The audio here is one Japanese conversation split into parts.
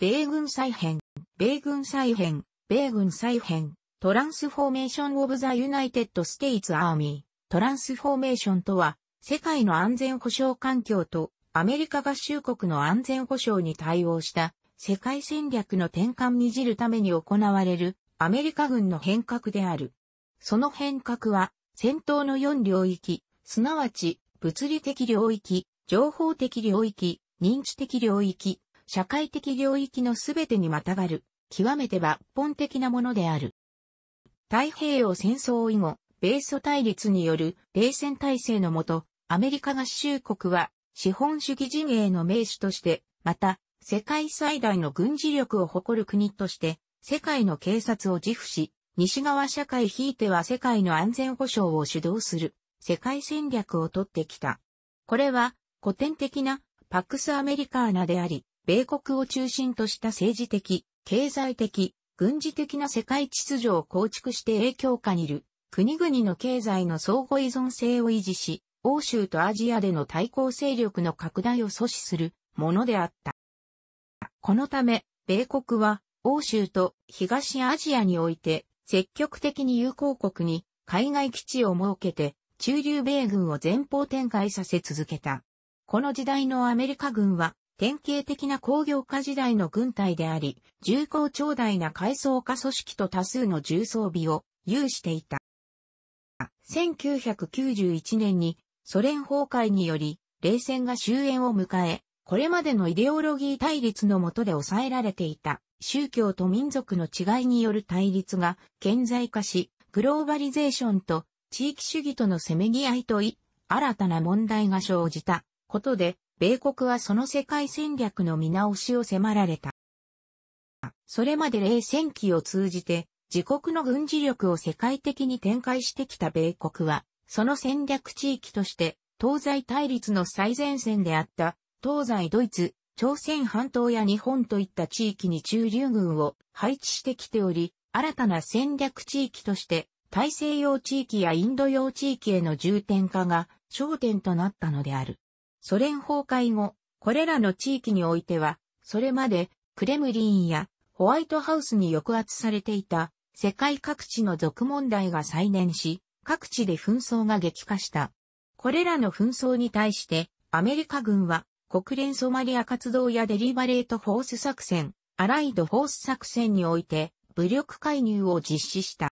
米軍再編、米軍再編、米軍再編、トランスフォーメーション・オブ・ザ・ユナイテッド・ステイツ・アーミー。トランスフォーメーションとは、世界の安全保障環境とアメリカ合衆国の安全保障に対応した世界戦略の転換にじるために行われるアメリカ軍の変革である。その変革は、戦闘の4領域、すなわち、物理的領域、情報的領域、認知的領域、社会的領域のすべてにまたがる、極めて抜本的なものである。太平洋戦争以後、米ソ対立による冷戦体制のもと、アメリカ合衆国は資本主義陣営の名手として、また、世界最大の軍事力を誇る国として、世界の警察を自負し、西側社会ひいては世界の安全保障を主導する世界戦略をとってきた。これは古典的なパックスアメリカーナであり、米国を中心とした政治的、経済的、軍事的な世界秩序を構築して影響下にいる国々の経済の相互依存性を維持し、欧州とアジアでの対抗勢力の拡大を阻止するものであった。このため、米国は欧州と東アジアにおいて積極的に友好国に海外基地を設けて中流米軍を前方展開させ続けた。この時代のアメリカ軍は典型的な工業化時代の軍隊であり、重厚長大な階層化組織と多数の重装備を有していた。1991年にソ連崩壊により冷戦が終焉を迎え、これまでのイデオロギー対立のもとで抑えられていた宗教と民族の違いによる対立が顕在化し、グローバリゼーションと地域主義とのせめぎ合いとい、新たな問題が生じたことで、米国はその世界戦略の見直しを迫られた。それまで冷戦期を通じて、自国の軍事力を世界的に展開してきた米国は、その戦略地域として、東西対立の最前線であった、東西ドイツ、朝鮮半島や日本といった地域に中流軍を配置してきており、新たな戦略地域として、大西洋地域やインド洋地域への重点化が焦点となったのである。ソ連崩壊後、これらの地域においては、それまでクレムリンやホワイトハウスに抑圧されていた世界各地の属問題が再燃し、各地で紛争が激化した。これらの紛争に対してアメリカ軍は国連ソマリア活動やデリバレートフォース作戦、アライドフォース作戦において武力介入を実施した。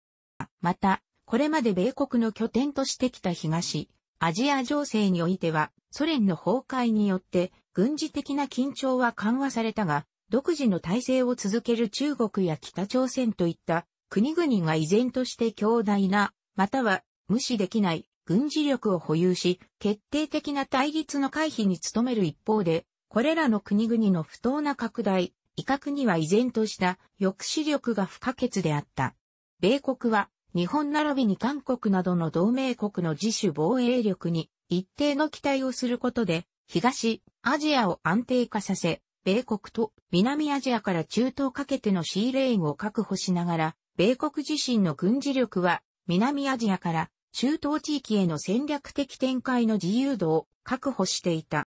また、これまで米国の拠点としてきた東、アジア情勢においては、ソ連の崩壊によって軍事的な緊張は緩和されたが、独自の体制を続ける中国や北朝鮮といった国々が依然として強大な、または無視できない軍事力を保有し、決定的な対立の回避に努める一方で、これらの国々の不当な拡大、威嚇には依然とした抑止力が不可欠であった。米国は日本並びに韓国などの同盟国の自主防衛力に一定の期待をすることで、東アジアを安定化させ、米国と南アジアから中東かけてのシーレーンを確保しながら、米国自身の軍事力は南アジアから中東地域への戦略的展開の自由度を確保していた。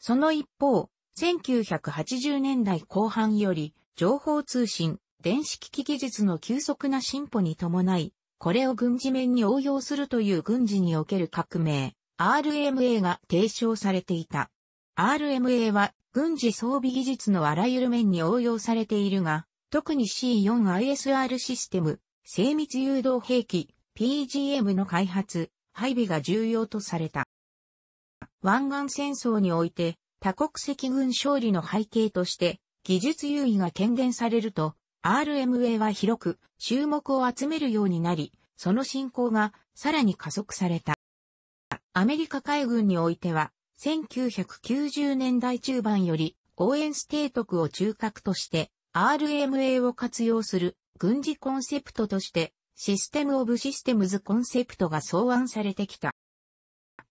その一方、1980年代後半より情報通信、電子機器技術の急速な進歩に伴い、これを軍事面に応用するという軍事における革命、RMA が提唱されていた。RMA は軍事装備技術のあらゆる面に応用されているが、特に C4ISR システム、精密誘導兵器、PGM の開発、配備が重要とされた。湾岸戦争において、多国籍軍勝利の背景として、技術優位が権限されると、RMA は広く注目を集めるようになり、その進行がさらに加速された。アメリカ海軍においては、1990年代中盤より、応援ステート区を中核として、RMA を活用する軍事コンセプトとして、システム・オブ・システムズ・コンセプトが草案されてきた。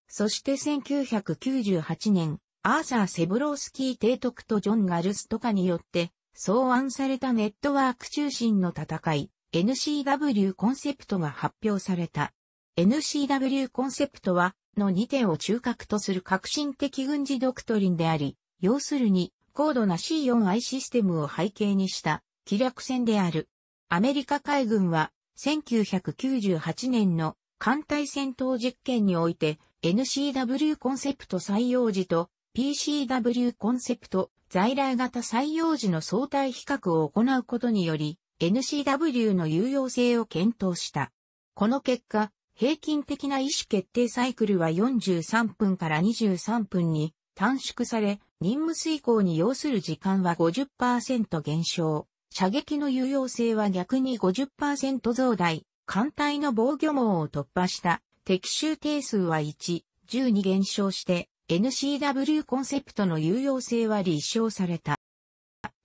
そして1998年、アーサー・セブロースキー提督とジョン・ガルスとかによって、草案されたネットワーク中心の戦い、NCW コンセプトが発表された。NCW コンセプトはの2点を中核とする革新的軍事ドクトリンであり、要するに高度な C4I システムを背景にした気略戦である。アメリカ海軍は1998年の艦隊戦闘実験において NCW コンセプト採用時と PCW コンセプト在来型採用時の相対比較を行うことにより NCW の有用性を検討した。この結果、平均的な意思決定サイクルは43分から23分に短縮され、任務遂行に要する時間は50%減少。射撃の有用性は逆に50%増大。艦隊の防御網を突破した敵襲定数は1、10に減少して NCW コンセプトの有用性は立証された。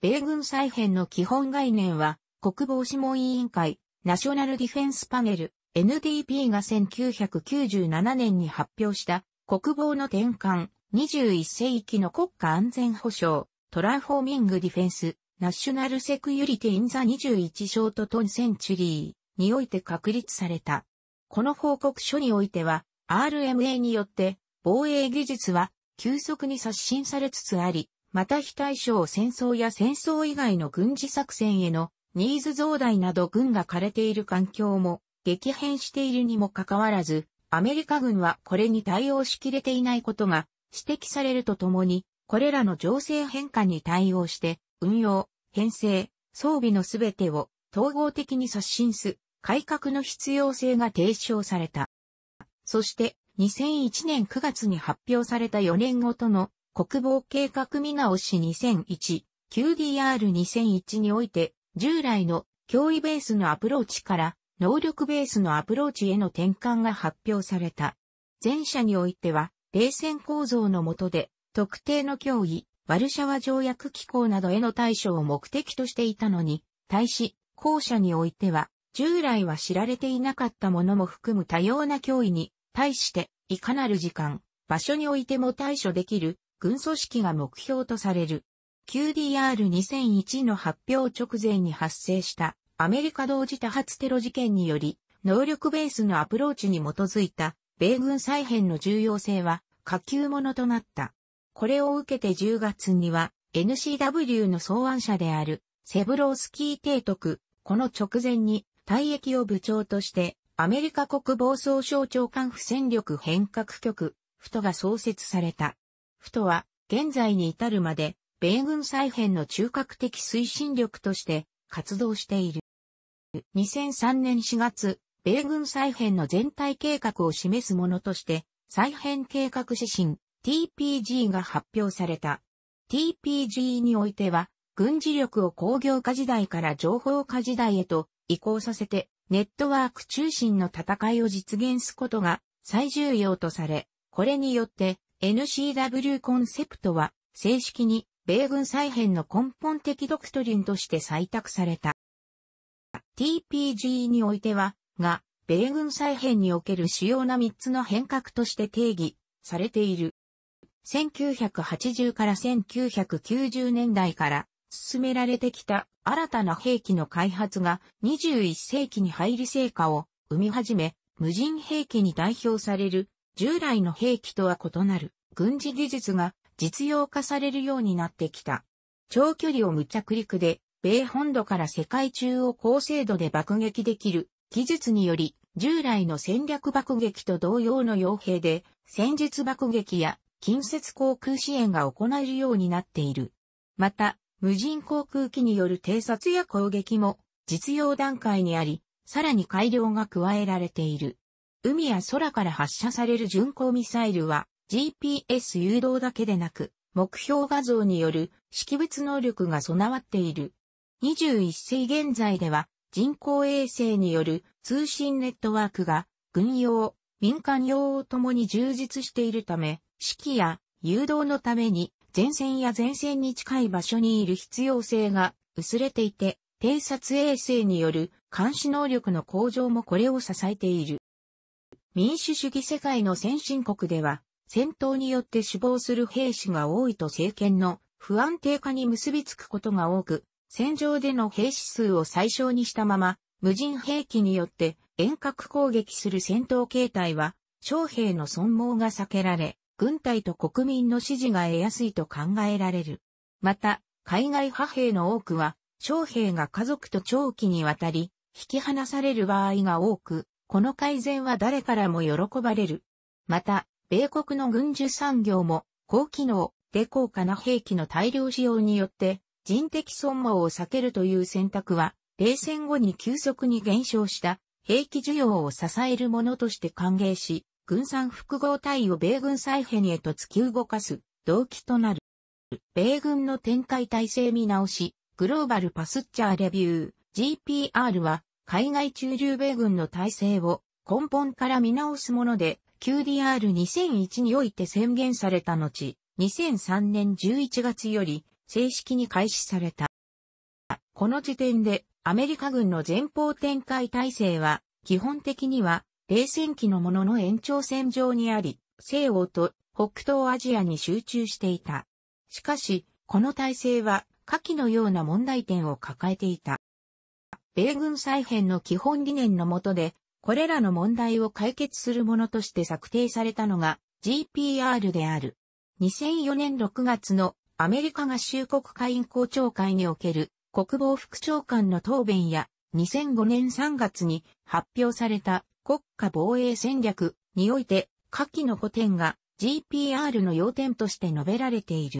米軍再編の基本概念は国防諮問委員会、ナショナルディフェンスパネル、NDP が1997年に発表した国防の転換、21世紀の国家安全保障、トランフォーミングディフェンス、ナッショナルセクユリティインザ21ショートトンセンチュリーにおいて確立された。この報告書においては、RMA によって防衛技術は急速に刷新されつつあり、また非対称戦争や戦争以外の軍事作戦へのニーズ増大など軍が枯れている環境も激変しているにもかかわらず、アメリカ軍はこれに対応しきれていないことが指摘されるとともに、これらの情勢変化に対応して、運用、編成、装備のすべてを統合的に刷新す、改革の必要性が提唱された。そして、2001年9月に発表された4年ごとの国防計画見直し 2001QDR2001 において、従来の脅威ベースのアプローチから能力ベースのアプローチへの転換が発表された。前者においては、冷戦構造の下で、特定の脅威、ワルシャワ条約機構などへの対処を目的としていたのに、対し、後者においては、従来は知られていなかったものも含む多様な脅威に、対して、いかなる時間、場所においても対処できる、軍組織が目標とされる。QDR2001 の発表直前に発生したアメリカ同時多発テロ事件により、能力ベースのアプローチに基づいた、米軍再編の重要性は、下級ものとなった。これを受けて10月には、NCW の草案者である、セブロースキー提督、この直前に、退役を部長として、アメリカ国防総省長官府戦力変革局、府トが創設された。府トは、現在に至るまで、米軍再編の中核的推進力として活動している。2003年4月、米軍再編の全体計画を示すものとして、再編計画指針 TPG が発表された。TPG においては、軍事力を工業化時代から情報化時代へと移行させて、ネットワーク中心の戦いを実現すことが最重要とされ、これによって NCW コンセプトは正式に米軍再編の根本的ドクトリンとして採択された。TPG においては、が、米軍再編における主要な3つの変革として定義されている。1980から1990年代から進められてきた新たな兵器の開発が21世紀に入り成果を生み始め、無人兵器に代表される従来の兵器とは異なる軍事技術が実用化されるようになってきた。長距離を無着陸で米本土から世界中を高精度で爆撃できる技術により、従来の戦略爆撃と同様の傭兵で、戦術爆撃や近接航空支援が行えるようになっている。また、無人航空機による偵察や攻撃も実用段階にあり、さらに改良が加えられている。海や空から発射される巡航ミサイルは GPS 誘導だけでなく、目標画像による識別能力が備わっている。21世現在では人工衛星による通信ネットワークが軍用、民間用をともに充実しているため、指揮や誘導のために前線や前線に近い場所にいる必要性が薄れていて、偵察衛星による監視能力の向上もこれを支えている。民主主義世界の先進国では、戦闘によって死亡する兵士が多いと政権の不安定化に結びつくことが多く、戦場での兵士数を最小にしたまま、無人兵器によって遠隔攻撃する戦闘形態は、将兵の損耗が避けられ、軍隊と国民の支持が得やすいと考えられる。また、海外派兵の多くは、将兵が家族と長期にわたり、引き離される場合が多く、この改善は誰からも喜ばれる。また、米国の軍需産業も、高機能、で高価な兵器の大量使用によって、人的損耗を避けるという選択は、冷戦後に急速に減少した兵器需要を支えるものとして歓迎し、軍産複合体を米軍再編へと突き動かす動機となる。米軍の展開体制見直し、グローバルパスッチャーレビュー、GPR は、海外駐留米軍の体制を根本から見直すもので、QDR2001 において宣言された後、2003年11月より正式に開始された。この時点でアメリカ軍の前方展開体制は基本的には冷戦期のものの延長線上にあり、西欧と北東アジアに集中していた。しかし、この体制は下記のような問題点を抱えていた。米軍再編の基本理念のもとで、これらの問題を解決するものとして策定されたのが GPR である。2004年6月のアメリカ合衆国下院公聴会における国防副長官の答弁や、2005年3月に発表された国家防衛戦略において、下記の補填が GPR の要点として述べられている。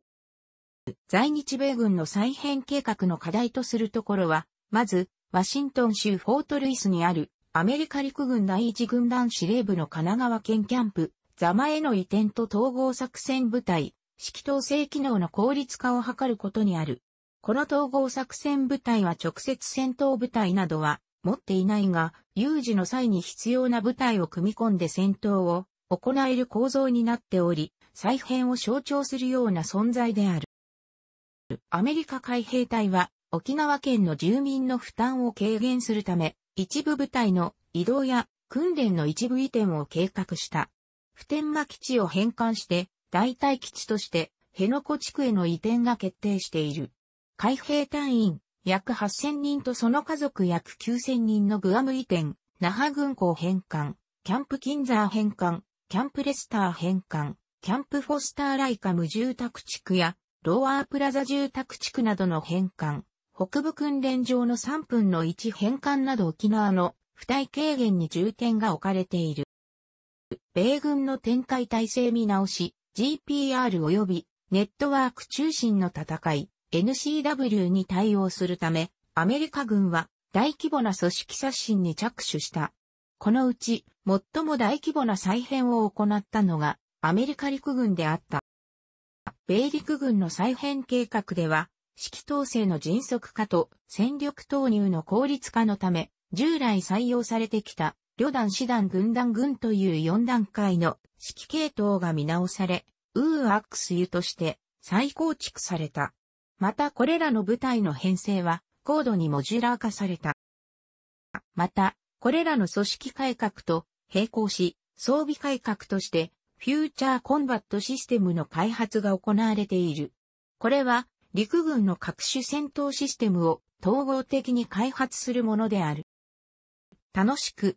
在日米軍の再編計画の課題とするところは、まず、ワシントン州フォートルイスにあるアメリカ陸軍第一軍団司令部の神奈川県キャンプ、ザマへの移転と統合作戦部隊、式統制機能の効率化を図ることにある。この統合作戦部隊は直接戦闘部隊などは持っていないが、有事の際に必要な部隊を組み込んで戦闘を行える構造になっており、再編を象徴するような存在である。アメリカ海兵隊は沖縄県の住民の負担を軽減するため、一部部隊の移動や訓練の一部移転を計画した。普天間基地を返還して代替基地として、辺野古地区への移転が決定している。海兵隊員、約8000人とその家族約9000人のグアム移転、那覇軍港返還、キャンプキンザー返還、キャンプレスター返還、キャンプフォスターライカム住宅地区や、ロワープラザ住宅地区などの返還、北部訓練場の3分の1返還など沖縄の負担軽減に重点が置かれている。米軍の展開体制見直し、GPR 及びネットワーク中心の戦い NCW に対応するため、アメリカ軍は大規模な組織刷新に着手した。このうち最も大規模な再編を行ったのがアメリカ陸軍であった。米陸軍の再編計画では、指揮統制の迅速化と戦力投入の効率化のため、従来採用されてきた旅団師団軍団軍という4段階の指揮系統が見直され、ウーアックスユとして再構築された。またこれらの部隊の編成は高度にモジュラー化された。また、これらの組織改革と並行し、装備改革としてフューチャーコンバットシステムの開発が行われている。これは陸軍の各種戦闘システムを統合的に開発するものである。楽しく